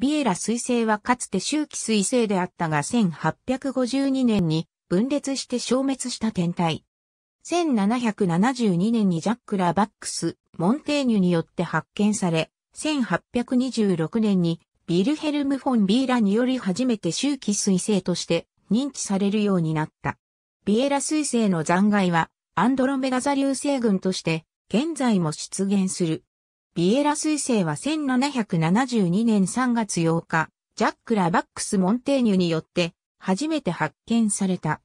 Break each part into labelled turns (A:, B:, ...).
A: ビエラ彗星はかつて周期彗星であったが1852年に分裂して消滅した天体。1772年にジャック・ラバックス、モンテーニュによって発見され、1826年にビルヘルム・フォン・ビーラにより初めて周期彗星として認知されるようになった。ビエラ彗星の残骸はアンドロメガ座流星群として現在も出現する。ビエラ彗星は1772年3月8日、ジャック・ラバックス・モンテーニュによって初めて発見された。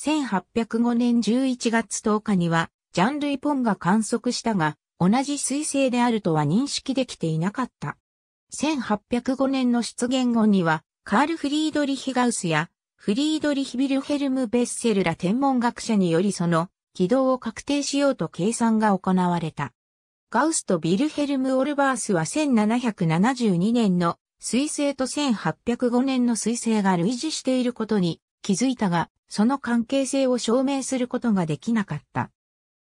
A: 1805年11月10日には、ジャンルイポンが観測したが、同じ彗星であるとは認識できていなかった。1805年の出現後には、カール・フリードリヒ・ガウスや、フリードリヒ・ビルヘルム・ベッセルら天文学者によりその軌道を確定しようと計算が行われた。ガウスとビルヘルム・オルバースは1772年の彗星と1805年の彗星が類似していることに気づいたが、その関係性を証明することができなかった。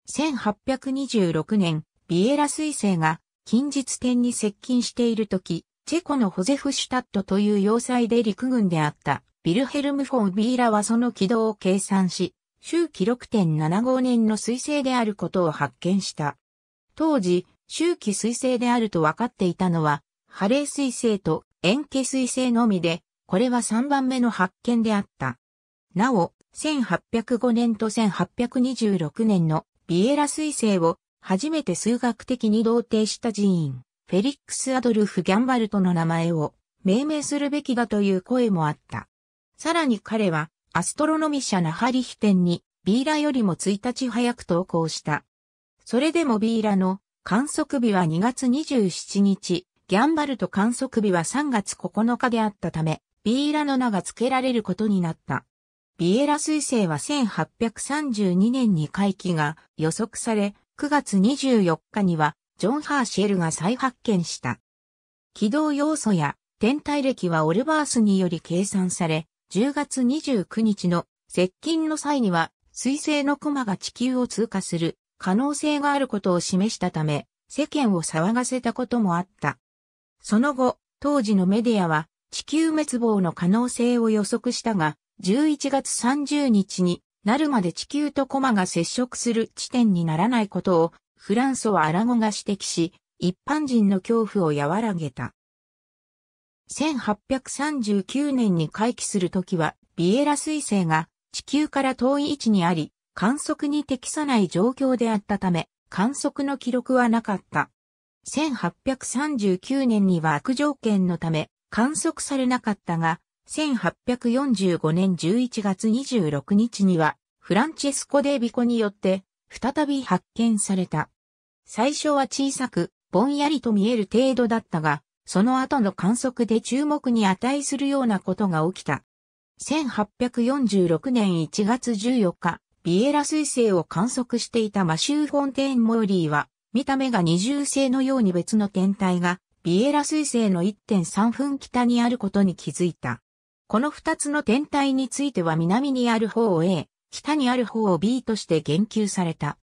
A: 1826年、ビエラ彗星が近日点に接近しているとき、チェコのホゼフシュタットという要塞で陸軍であったビルヘルム・フォン・ビーラはその軌道を計算し、周期6.75年の彗星であることを発見した。当時、周期彗星であると分かっていたのは、ハレー彗星と円形彗星のみで、これは3番目の発見であった。なお、1805年と1826年のビエラ彗星を初めて数学的に同定した寺院、フェリックス・アドルフ・ギャンバルトの名前を命名するべきだという声もあった。さらに彼は、アストロノミ社ナハリヒテンに、ビーラよりも1日早く投稿した、それでもビーラの観測日は2月27日、ギャンバルト観測日は3月9日であったため、ビーラの名が付けられることになった。ビエラ彗星は1832年に回帰が予測され、9月24日にはジョン・ハーシェルが再発見した。軌道要素や天体歴はオルバースにより計算され、10月29日の接近の際には、彗星のコマが地球を通過する可能性があることを示したため、世間を騒がせたこともあった。その後、当時のメディアは地球滅亡の可能性を予測したが、11月30日になるまで地球とコマが接触する地点にならないことをフランソワ・アラゴが指摘し、一般人の恐怖を和らげた。1839年に回帰するときは、ビエラ彗星が地球から遠い位置にあり、観測に適さない状況であったため、観測の記録はなかった。1839年には悪条件のため観測されなかったが、1845年11月26日にはフランチェスコ・デービコによって再び発見された。最初は小さく、ぼんやりと見える程度だったが、その後の観測で注目に値するようなことが起きた。1846年1月14日、ビエラ彗星を観測していたマシュー・フォンテーン・モーリーは、見た目が二重星のように別の天体が、ビエラ彗星の1.3分北にあることに気づいた。この二つの天体については南にある方を A、北にある方を B として言及された。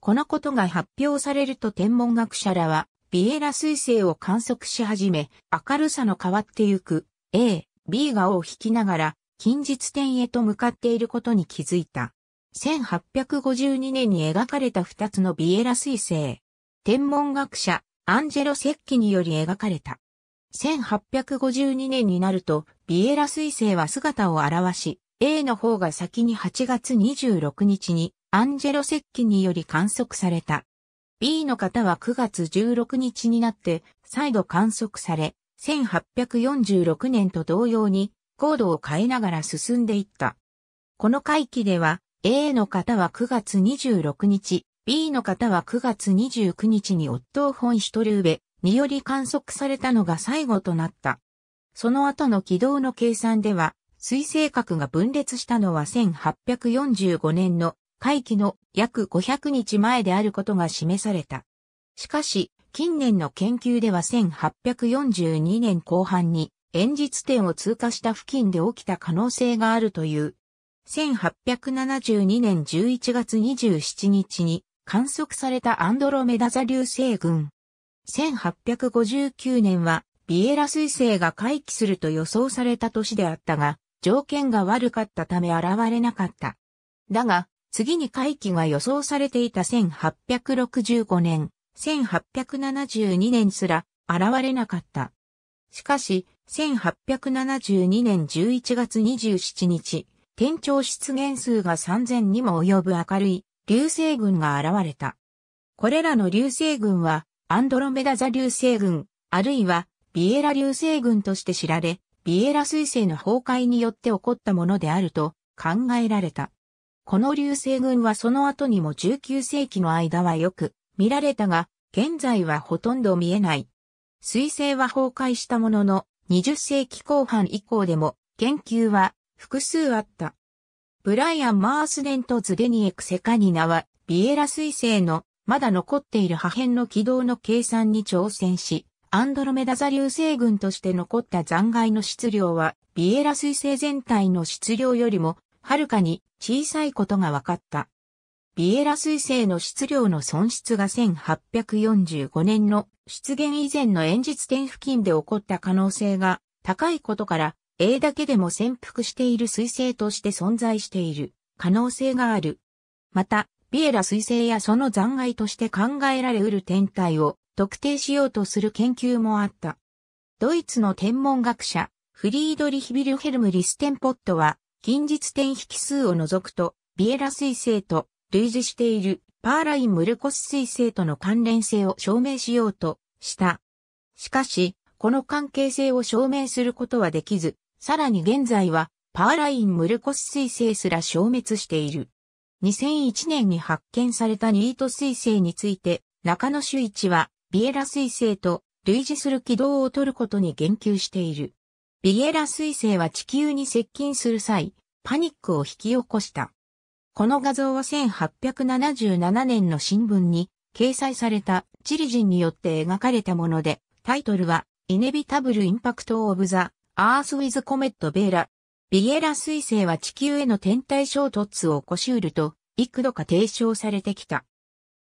A: このことが発表されると天文学者らは、ビエラ彗星を観測し始め、明るさの変わってゆく A、B が尾を引きながら、近日点へと向かっていることに気づいた。1852年に描かれた二つのビエラ彗星。天文学者、アンジェロ・セッキにより描かれた。1852年になると、ビエラ彗星は姿を現し、A の方が先に8月26日にアンジェロ・セッキにより観測された。B の方は9月16日になって再度観測され、1846年と同様に高度を変えながら進んでいった。この回帰では A の方は9月26日、B の方は9月29日に夫を本一人上シュトルーベにより観測されたのが最後となった。その後の軌道の計算では、水星核が分裂したのは1845年の回帰の約500日前であることが示された。しかし、近年の研究では1842年後半に、演実点を通過した付近で起きた可能性があるという1872年11月27日に観測されたアンドロメダ座流星群。1859年はビエラ彗星が回帰すると予想された年であったが、条件が悪かったため現れなかった。だが、次に回帰が予想されていた1865年、1872年すら現れなかった。しかし、1872年11月27日、天頂出現数が3000にも及ぶ明るい流星群が現れた。これらの流星群はアンドロメダ座流星群、あるいはビエラ流星群として知られ、ビエラ彗星の崩壊によって起こったものであると考えられた。この流星群はその後にも19世紀の間はよく見られたが、現在はほとんど見えない。彗星は崩壊したものの、20世紀後半以降でも研究は複数あった。ブライアン・マースデント・ズデニエク・セカニナは、ビエラ彗星のまだ残っている破片の軌道の計算に挑戦し、アンドロメダ座流星群として残った残骸の質量は、ビエラ彗星全体の質量よりも、はるかに小さいことが分かった。ビエラ彗星の質量の損失が1845年の出現以前の演日点付近で起こった可能性が高いことから、A だけでも潜伏している彗星として存在している可能性がある。また、ビエラ彗星やその残骸として考えられうる天体を特定しようとする研究もあった。ドイツの天文学者、フリードリヒ・ビルヘルム・リステンポットは、近日点引数を除くと、ビエラ彗星と類似しているパーライン・ムルコス彗星との関連性を証明しようとした。しかし、この関係性を証明することはできず、さらに現在はパーライン・ムルコス彗星すら消滅している。2001年に発見されたニート彗星について、中野周一は、ビエラ彗星と類似する軌道を取ることに言及している。ビエラ彗星は地球に接近する際、パニックを引き起こした。この画像は1877年の新聞に掲載されたチリ人によって描かれたもので、タイトルはイネビタブルインパクトオブザアース・ウィズ・コメット・ベーラ。ビエラ彗星は地球への天体衝突を起こしうると、幾度か提唱されてきた。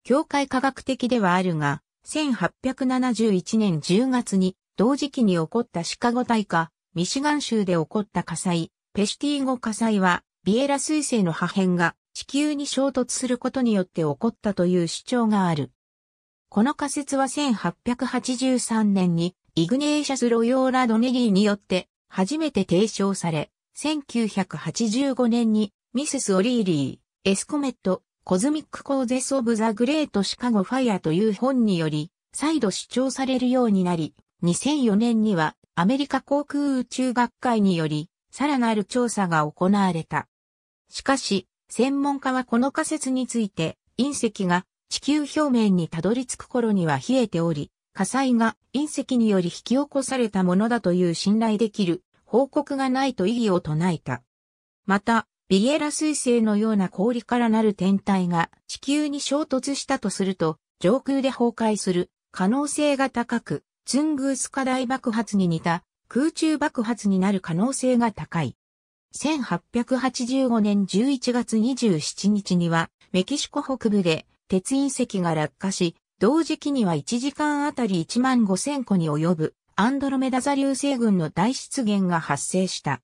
A: 境界科学的ではあるが、1871年10月に同時期に起こったシカゴ大火、ミシガン州で起こった火災、ペシティーゴ火災は、ビエラ彗星の破片が地球に衝突することによって起こったという主張がある。この仮説は1883年にイグネーシャス・ロヨーラ・ドネリーによって初めて提唱され、1985年にミセス・オリーリー、エスコメット、コズミック・コーゼス・オブ・ザ・グレート・シカゴ・ファイアという本により、再度主張されるようになり、2004年にはアメリカ航空宇宙学会により、さらなる調査が行われた。しかし、専門家はこの仮説について、隕石が地球表面にたどり着く頃には冷えており、火災が隕石により引き起こされたものだという信頼できる報告がないと異議を唱えた。また、ビエラ彗星のような氷からなる天体が地球に衝突したとすると、上空で崩壊する可能性が高く、ツングースカ大爆発に似た空中爆発になる可能性が高い。1885年11月27日には、メキシコ北部で鉄隕石が落下し、同時期には1時間あたり1万5000個に及ぶアンドロメダ座流星群の大出現が発生した。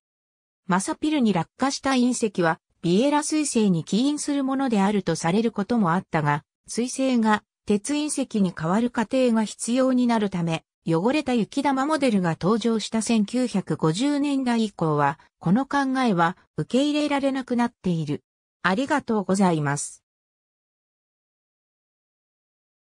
A: マサピルに落下した隕石はビエラ彗星に起因するものであるとされることもあったが、彗星が鉄隕石に変わる過程が必要になるため、汚れた雪玉モデルが登場した1950年代以降は、この考えは受け入れられなくなっている。ありがとうございます。